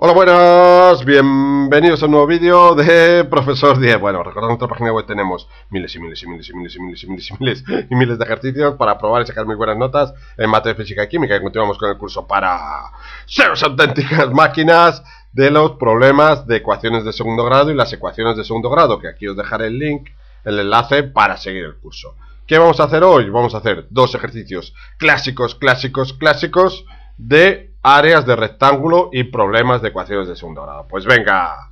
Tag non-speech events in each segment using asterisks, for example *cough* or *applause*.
Hola, buenas, bienvenidos a un nuevo vídeo de Profesor 10. Bueno, recordad nuestra página web tenemos miles y miles y miles y miles y miles y miles y miles de ejercicios para probar y sacar muy buenas notas en materia física y química. Y continuamos con el curso para ser auténticas máquinas de los problemas de ecuaciones de segundo grado y las ecuaciones de segundo grado, que aquí os dejaré el link, el enlace para seguir el curso. ¿Qué vamos a hacer hoy? Vamos a hacer dos ejercicios clásicos, clásicos, clásicos de áreas de rectángulo y problemas de ecuaciones de segundo grado. Pues venga,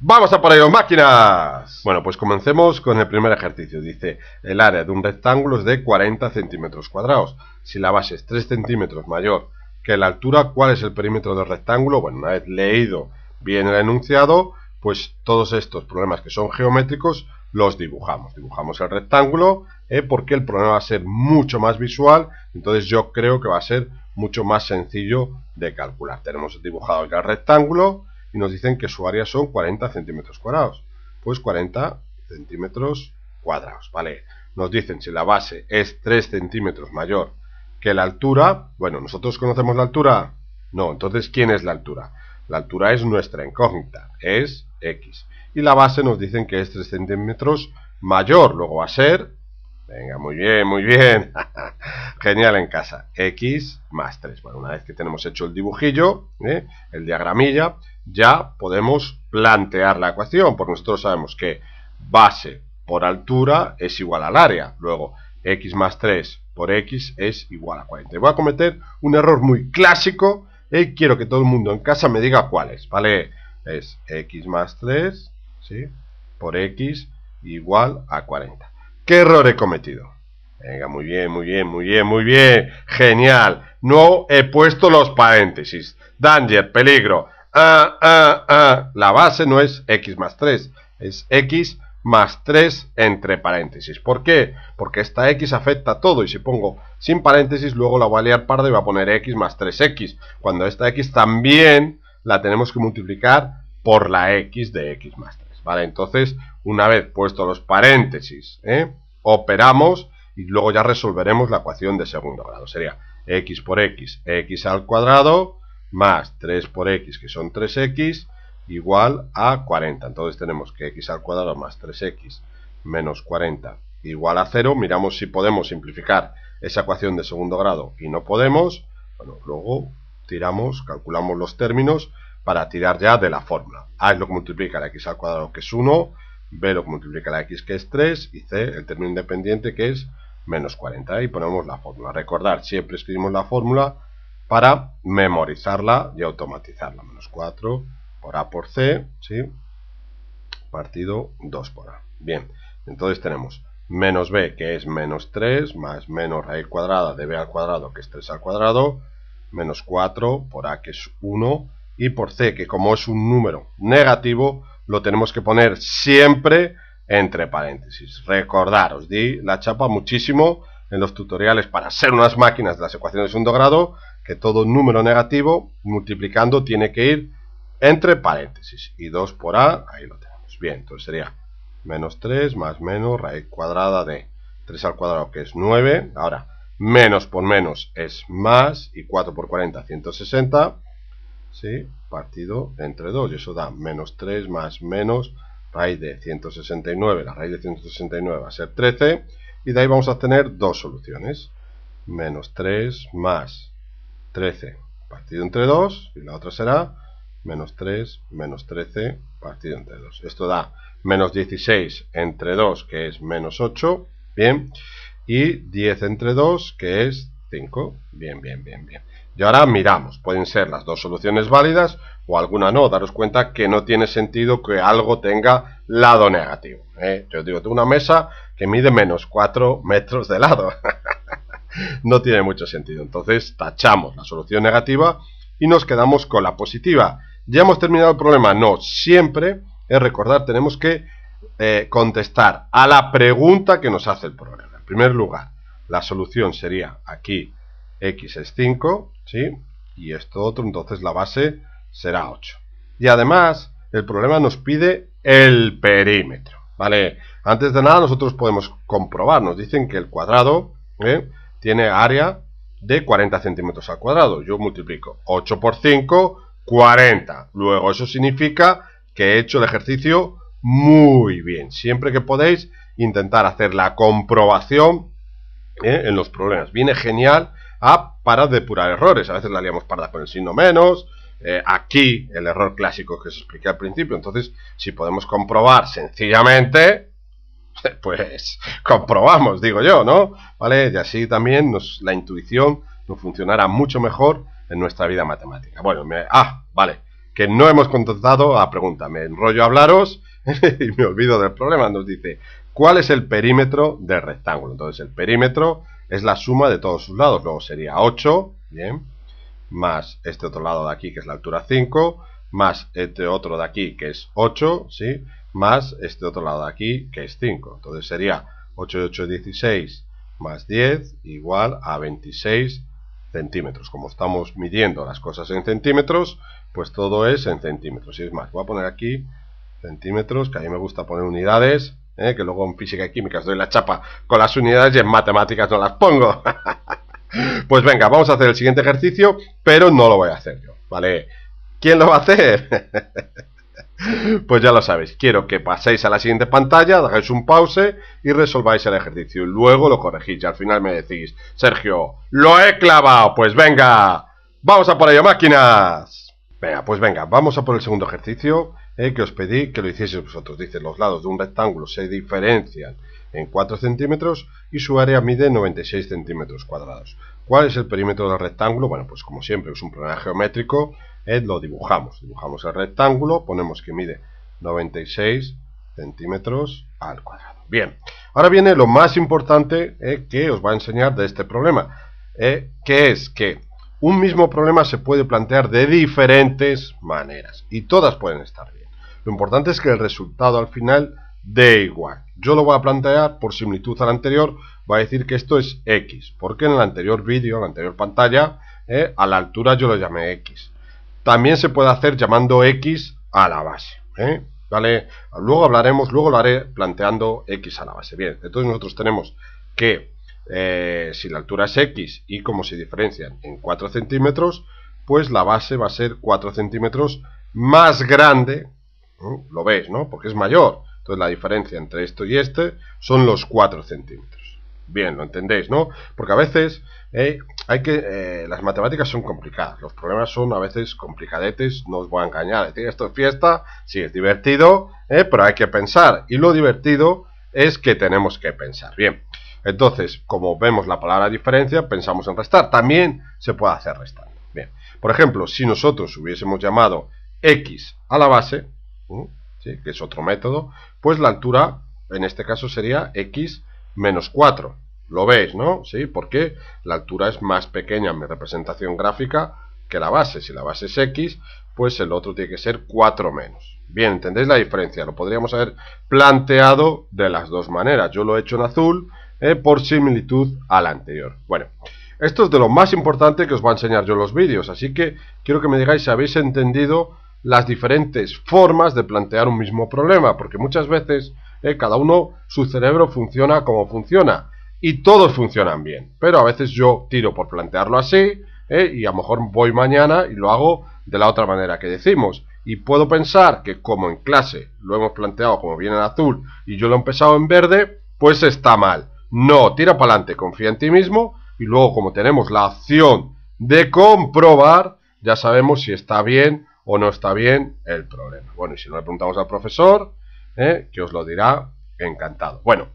¡vamos a por ello, máquinas! Bueno, pues comencemos con el primer ejercicio. Dice, el área de un rectángulo es de 40 centímetros cuadrados. Si la base es 3 centímetros mayor que la altura, ¿cuál es el perímetro del rectángulo? Bueno, una vez leído bien el enunciado, pues todos estos problemas que son geométricos los dibujamos. Dibujamos el rectángulo eh, porque el problema va a ser mucho más visual, entonces yo creo que va a ser mucho más sencillo de calcular. Tenemos dibujado ya el rectángulo y nos dicen que su área son 40 centímetros cuadrados. Pues 40 centímetros cuadrados, ¿vale? Nos dicen si la base es 3 centímetros mayor que la altura. Bueno, ¿nosotros conocemos la altura? No, entonces ¿quién es la altura? La altura es nuestra incógnita, es x. Y la base nos dicen que es 3 centímetros mayor, luego va a ser Venga, muy bien, muy bien. *laughs* Genial en casa. X más 3. Bueno, una vez que tenemos hecho el dibujillo, ¿eh? el diagramilla, ya podemos plantear la ecuación, porque nosotros sabemos que base por altura es igual al área. Luego, x más 3 por x es igual a 40. voy a cometer un error muy clásico y ¿eh? quiero que todo el mundo en casa me diga cuál es, ¿vale? Es x más 3 ¿sí? por x igual a 40 error he cometido? Venga, muy bien, muy bien, muy bien, muy bien. Genial. No he puesto los paréntesis. Danger, peligro. Ah, ah, ah. La base no es x más 3, es x más 3 entre paréntesis. ¿Por qué? Porque esta x afecta a todo y si pongo sin paréntesis luego la voy a liar parda y va a poner x más 3x, cuando esta x también la tenemos que multiplicar por la x de x más 3. Vale, entonces una vez puesto los paréntesis, ¿eh? operamos y luego ya resolveremos la ecuación de segundo grado. Sería x por x, x al cuadrado, más 3 por x, que son 3x, igual a 40. Entonces tenemos que x al cuadrado más 3x menos 40 igual a 0. Miramos si podemos simplificar esa ecuación de segundo grado y no podemos. Bueno, luego tiramos, calculamos los términos para tirar ya de la fórmula. A es lo que multiplica la x al cuadrado, que es 1, B lo multiplica la X que es 3 y C el término independiente que es menos 40 y ponemos la fórmula. Recordar, siempre escribimos la fórmula para memorizarla y automatizarla. Menos 4 por A por C, ¿sí? Partido 2 por A. Bien, entonces tenemos menos B que es menos 3 más menos raíz cuadrada de B al cuadrado que es 3 al cuadrado menos 4 por A que es 1 y por C que como es un número negativo lo tenemos que poner siempre entre paréntesis. Recordaros, di la chapa muchísimo en los tutoriales para ser unas máquinas de las ecuaciones de segundo grado, que todo número negativo multiplicando tiene que ir entre paréntesis. Y 2 por A, ahí lo tenemos. Bien, entonces sería menos 3 más menos raíz cuadrada de 3 al cuadrado, que es 9. Ahora, menos por menos es más, y 4 por 40, 160. ¿sí? partido entre 2 y eso da menos 3 más menos raíz de 169, la raíz de 169 va a ser 13 y de ahí vamos a tener dos soluciones, menos 3 más 13 partido entre 2 y la otra será menos 3 menos 13 partido entre 2. Esto da menos 16 entre 2 que es menos 8, bien, y 10 entre 2 que es Bien, bien, bien, bien. Y ahora miramos. Pueden ser las dos soluciones válidas o alguna no. Daros cuenta que no tiene sentido que algo tenga lado negativo. ¿eh? Yo digo, tengo una mesa que mide menos 4 metros de lado. *laughs* no tiene mucho sentido. Entonces tachamos la solución negativa y nos quedamos con la positiva. ¿Ya hemos terminado el problema? No. Siempre, es recordar, tenemos que eh, contestar a la pregunta que nos hace el problema. En primer lugar, la solución sería aquí x es 5, ¿sí? Y esto otro, entonces la base será 8. Y además, el problema nos pide el perímetro, ¿vale? Antes de nada, nosotros podemos comprobar, nos dicen que el cuadrado ¿eh? tiene área de 40 centímetros al cuadrado. Yo multiplico 8 por 5, 40. Luego, eso significa que he hecho el ejercicio muy bien. Siempre que podéis, intentar hacer la comprobación ¿eh? en los problemas. Viene genial a, para depurar errores. A veces la liamos parda con el signo menos. Eh, aquí el error clásico que os expliqué al principio. Entonces, si podemos comprobar sencillamente, *laughs* pues comprobamos, digo yo, ¿no? ¿Vale? Y así también nos, la intuición nos funcionará mucho mejor en nuestra vida matemática. Bueno, me, ah, vale, que no hemos contestado a pregunta. Me enrollo a hablaros *laughs* y me olvido del problema. Nos dice, ¿Cuál es el perímetro del rectángulo? Entonces el perímetro es la suma de todos sus lados. Luego sería 8, bien, más este otro lado de aquí que es la altura 5, más este otro de aquí que es 8, ¿sí? Más este otro lado de aquí que es 5. Entonces sería 8 8 16 más 10 igual a 26 centímetros. Como estamos midiendo las cosas en centímetros, pues todo es en centímetros. Y es más, voy a poner aquí centímetros, que a mí me gusta poner unidades ¿eh? que luego en física y química os doy la chapa con las unidades y en matemáticas no las pongo. *laughs* pues venga, vamos a hacer el siguiente ejercicio, pero no lo voy a hacer yo, ¿vale? ¿Quién lo va a hacer? *laughs* pues ya lo sabéis, quiero que paséis a la siguiente pantalla, hagáis un pause y resolváis el ejercicio. Y luego lo corregís y al final me decís, Sergio, lo he clavado, pues venga, vamos a por ello máquinas. Venga, pues venga, vamos a por el segundo ejercicio eh, que os pedí que lo hicieseis vosotros. Dice, los lados de un rectángulo se diferencian en 4 centímetros y su área mide 96 centímetros cuadrados. ¿Cuál es el perímetro del rectángulo? Bueno, pues como siempre es un problema geométrico, eh, lo dibujamos. Dibujamos el rectángulo, ponemos que mide 96 centímetros al cuadrado. Bien, ahora viene lo más importante eh, que os va a enseñar de este problema, que es que un mismo problema se puede plantear de diferentes maneras y todas pueden estar bien. Lo importante es que el resultado al final dé igual. Yo lo voy a plantear por similitud al anterior, voy a decir que esto es X, porque en el anterior vídeo, en la anterior pantalla, eh, a la altura yo lo llamé X. También se puede hacer llamando X a la base. Eh, ¿Vale? Luego hablaremos, luego lo haré planteando X a la base. Bien, entonces nosotros tenemos que eh, si la altura es X y como se diferencian en 4 centímetros, pues la base va a ser 4 centímetros más grande lo veis, ¿no? Porque es mayor. Entonces la diferencia entre esto y este son los 4 centímetros. Bien, lo entendéis, ¿no? Porque a veces eh, hay que eh, las matemáticas son complicadas, los problemas son a veces complicadetes, no os voy a engañar. Esto es fiesta, sí, es divertido, eh, pero hay que pensar. Y lo divertido es que tenemos que pensar. Bien, entonces, como vemos la palabra diferencia, pensamos en restar. También se puede hacer restar. Bien, por ejemplo, si nosotros hubiésemos llamado x a la base, ¿Mm? que es otro método, pues la altura en este caso sería x menos 4. Lo veis, ¿no? Sí, porque la altura es más pequeña en mi representación gráfica que la base. Si la base es x, pues el otro tiene que ser 4 menos. Bien, ¿entendéis la diferencia? Lo podríamos haber planteado de las dos maneras. Yo lo he hecho en azul eh, por similitud a la anterior. Bueno, esto es de lo más importante que os voy a enseñar yo en los vídeos. Así que quiero que me digáis si habéis entendido las diferentes formas de plantear un mismo problema, porque muchas veces eh, cada uno, su cerebro funciona como funciona, y todos funcionan bien, pero a veces yo tiro por plantearlo así, eh, y a lo mejor voy mañana y lo hago de la otra manera que decimos, y puedo pensar que como en clase lo hemos planteado como bien en azul y yo lo he empezado en verde, pues está mal. No, tira para adelante, confía en ti mismo y luego como tenemos la opción de comprobar, ya sabemos si está bien o no está bien el problema. Bueno, y si no le preguntamos al profesor, ¿eh? que os lo dirá encantado. Bueno,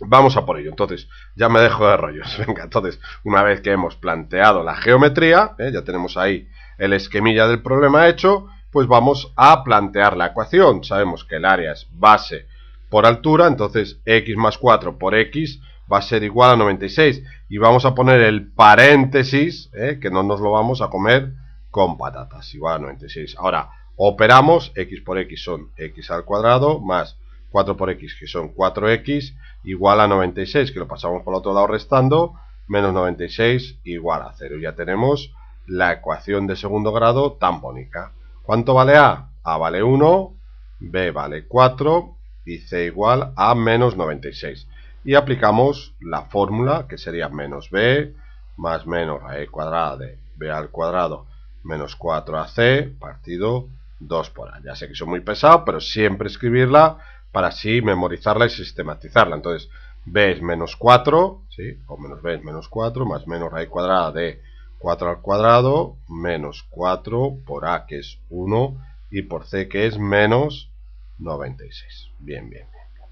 vamos a por ello. Entonces, ya me dejo de rollos. *laughs* Venga, entonces, una vez que hemos planteado la geometría, ¿eh? ya tenemos ahí el esquemilla del problema hecho, pues vamos a plantear la ecuación. Sabemos que el área es base por altura, entonces x más 4 por x va a ser igual a 96. Y vamos a poner el paréntesis, ¿eh? que no nos lo vamos a comer con patatas, igual a 96. Ahora, operamos, x por x son x al cuadrado, más 4 por x, que son 4x, igual a 96, que lo pasamos por el otro lado restando, menos 96 igual a 0. Ya tenemos la ecuación de segundo grado tan bonita. ¿Cuánto vale A? A vale 1, B vale 4 y C igual a menos 96. Y aplicamos la fórmula que sería menos B más menos raíz cuadrada de B al cuadrado menos 4AC partido 2 por A. Ya sé que es muy pesado, pero siempre escribirla para así memorizarla y sistematizarla. Entonces, B es menos 4, ¿sí? O menos B es menos 4, más menos raíz cuadrada de 4 al cuadrado, menos 4 por A, que es 1, y por C, que es menos 96. Bien, bien, bien.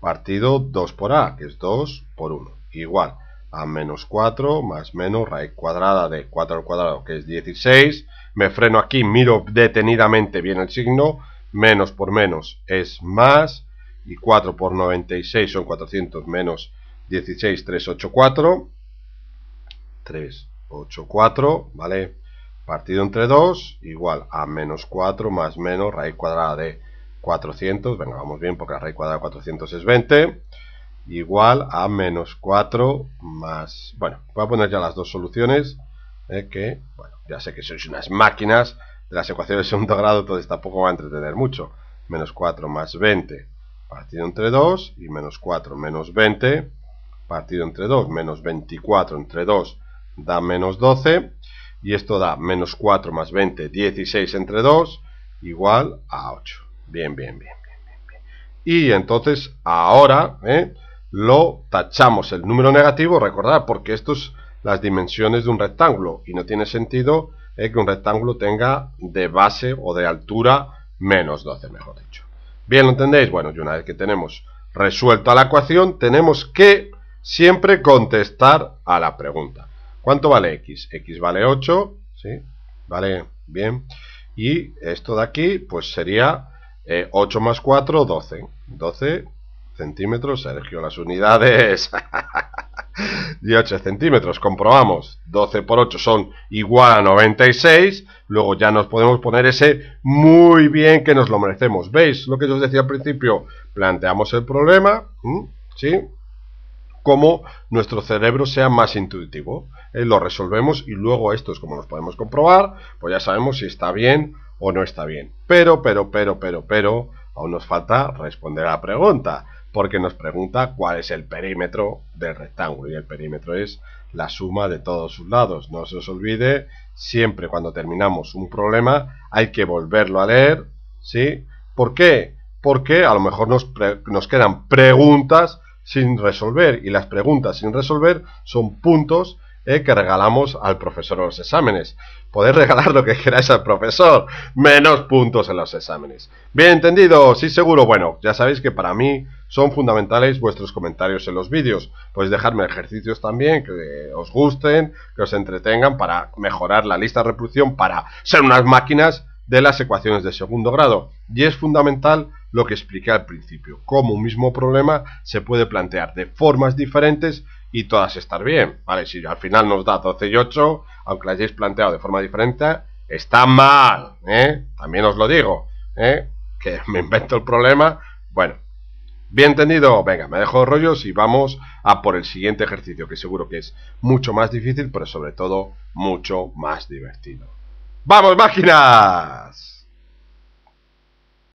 Partido 2 por A, que es 2 por 1. Igual a menos 4 más menos raíz cuadrada de 4 al cuadrado que es 16 me freno aquí, miro detenidamente bien el signo menos por menos es más y 4 por 96 son 400 menos 16, 384 384, ¿vale? Partido entre 2 igual a menos 4 más menos raíz cuadrada de 400 venga, vamos bien porque la raíz cuadrada de 400 es 20 igual a menos 4 más... Bueno, voy a poner ya las dos soluciones, eh, que, bueno, ya sé que sois unas máquinas de las ecuaciones de segundo grado, entonces tampoco va a entretener mucho. Menos 4 más 20 partido entre 2 y menos 4 menos 20 partido entre 2 menos 24 entre 2 da menos 12 y esto da menos 4 más 20 16 entre 2 igual a 8 bien bien bien bien, bien. y entonces ahora ¿eh? lo tachamos. El número negativo, recordad, porque esto es las dimensiones de un rectángulo y no tiene sentido eh, que un rectángulo tenga de base o de altura menos 12, mejor dicho. Bien, ¿lo entendéis? Bueno, y una vez que tenemos resuelta la ecuación, tenemos que siempre contestar a la pregunta. ¿Cuánto vale x? x vale 8, ¿sí? Vale, bien. Y esto de aquí, pues sería 8 eh, más 4, 12. 12 centímetros, Sergio, las unidades. 18 *laughs* centímetros, comprobamos. 12 por 8 son igual a 96. Luego ya nos podemos poner ese muy bien que nos lo merecemos. ¿Veis lo que yo os decía al principio? Planteamos el problema, ¿sí? como nuestro cerebro sea más intuitivo. Eh, lo resolvemos y luego esto es como nos podemos comprobar. Pues ya sabemos si está bien o no está bien. Pero, pero, pero, pero, pero, aún nos falta responder a la pregunta porque nos pregunta cuál es el perímetro del rectángulo y el perímetro es la suma de todos sus lados. No se os olvide, siempre cuando terminamos un problema hay que volverlo a leer, ¿sí? ¿Por qué? Porque a lo mejor nos, nos quedan preguntas sin resolver y las preguntas sin resolver son puntos eh, que regalamos al profesor en los exámenes. Podéis regalar lo que queráis al profesor, menos puntos en los exámenes. Bien entendido, sí seguro. Bueno, ya sabéis que para mí son fundamentales vuestros comentarios en los vídeos. Podéis dejarme ejercicios también que os gusten, que os entretengan para mejorar la lista de reproducción, para ser unas máquinas de las ecuaciones de segundo grado. Y es fundamental lo que expliqué al principio, cómo un mismo problema se puede plantear de formas diferentes y todas estar bien. Vale, si al final nos da 12 y 8, aunque la hayáis planteado de forma diferente, está mal, ¿eh? También os lo digo, ¿eh? Que *laughs* me invento el problema. Bueno, bien entendido, venga, me dejo de rollos y vamos a por el siguiente ejercicio, que seguro que es mucho más difícil, pero sobre todo mucho más divertido. ¡Vamos, máquinas!